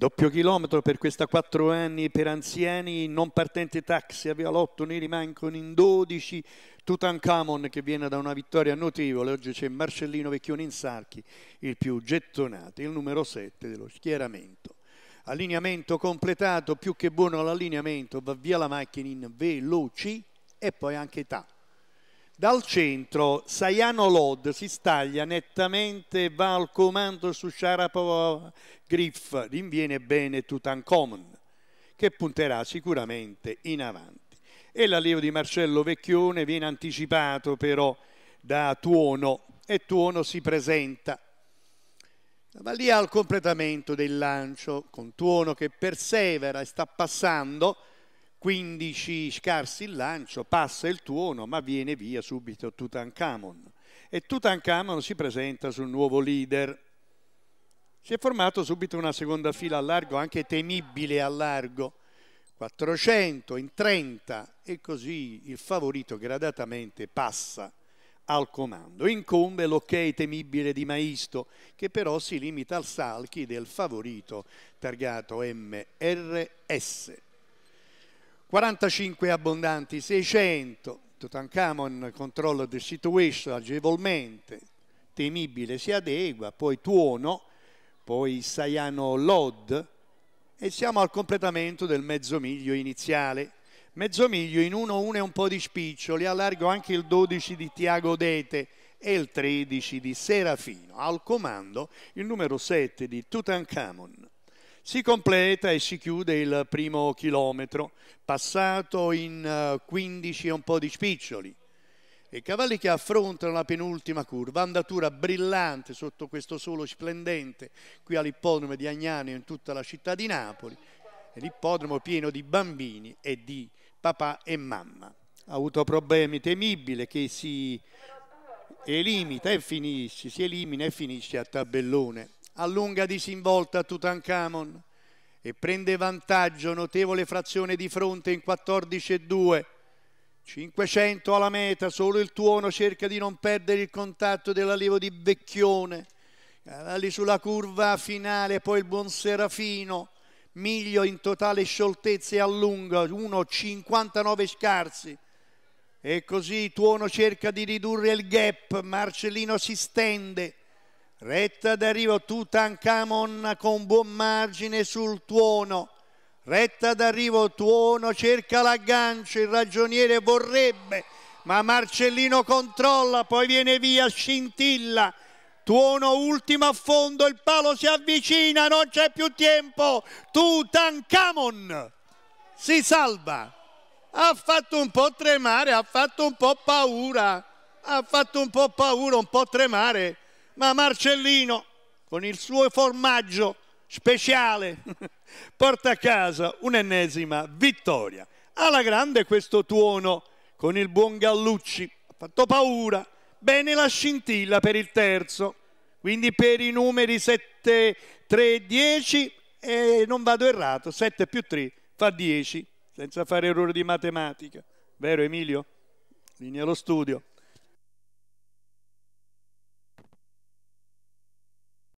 Doppio chilometro per questa quattro anni per anziani, non partente taxi a Lotto, ne rimangono in 12. Tutankhamon che viene da una vittoria notevole, oggi c'è Marcellino Vecchioni in Sarchi, il più gettonato, il numero 7 dello schieramento. Allineamento completato, più che buono l'allineamento, va via la macchina in veloci e poi anche tappa. Dal centro Sayano Lod si staglia nettamente, va al comando su Sharapov Griff, rinviene bene Tutankhamon che punterà sicuramente in avanti. E l'allievo di Marcello Vecchione viene anticipato però da Tuono e Tuono si presenta. Va lì al completamento del lancio con Tuono che persevera e sta passando 15 scarsi il lancio, passa il tuono, ma viene via subito Tutankhamon. E Tutankhamon si presenta sul nuovo leader. Si è formato subito una seconda fila a largo, anche temibile a largo. 400 in 30 e così il favorito gradatamente passa al comando. Incombe l'ok temibile di Maisto, che però si limita al salchi del favorito targato MRS. 45 abbondanti, 600, Tutankhamon controlla the situation agevolmente, temibile si adegua, poi Tuono, poi Sayano Lod e siamo al completamento del mezzo miglio iniziale. Mezzo miglio in 1-1 e un po' di spiccioli, allargo anche il 12 di Tiago Dete e il 13 di Serafino. Al comando il numero 7 di Tutankhamon. Si completa e si chiude il primo chilometro, passato in 15 eh, e un po' di spiccioli. I cavalli che affrontano la penultima curva, andatura brillante sotto questo sole splendente qui all'ippodromo di Agnano in tutta la città di Napoli, l'ippodromo pieno di bambini e di papà e mamma. Ha avuto problemi temibili che si elimina e finisce, si elimina e finisce a tabellone allunga disinvolta Tutankhamon e prende vantaggio notevole frazione di fronte in 14 e 2. 500 alla meta, solo il tuono cerca di non perdere il contatto dell'allievo di Vecchione. Cavalli sulla curva finale, poi il buon Serafino. Miglio in totale scioltezza e allunga, 1,59 scarsi. E così Tuono cerca di ridurre il gap, Marcellino si stende, Retta d'arrivo Tutankhamon con buon margine sul tuono. Retta d'arrivo tuono, cerca l'aggancio, il ragioniere vorrebbe, ma Marcellino controlla, poi viene via Scintilla. Tuono ultimo a fondo, il palo si avvicina, non c'è più tempo. Tutankhamon si salva. Ha fatto un po' tremare, ha fatto un po' paura. Ha fatto un po' paura, un po' tremare ma Marcellino con il suo formaggio speciale porta a casa un'ennesima vittoria. Alla grande questo tuono con il buon Gallucci, ha fatto paura, bene la scintilla per il terzo, quindi per i numeri 7, 3, 10 e non vado errato, 7 più 3 fa 10, senza fare errore di matematica, vero Emilio? Linea allo studio.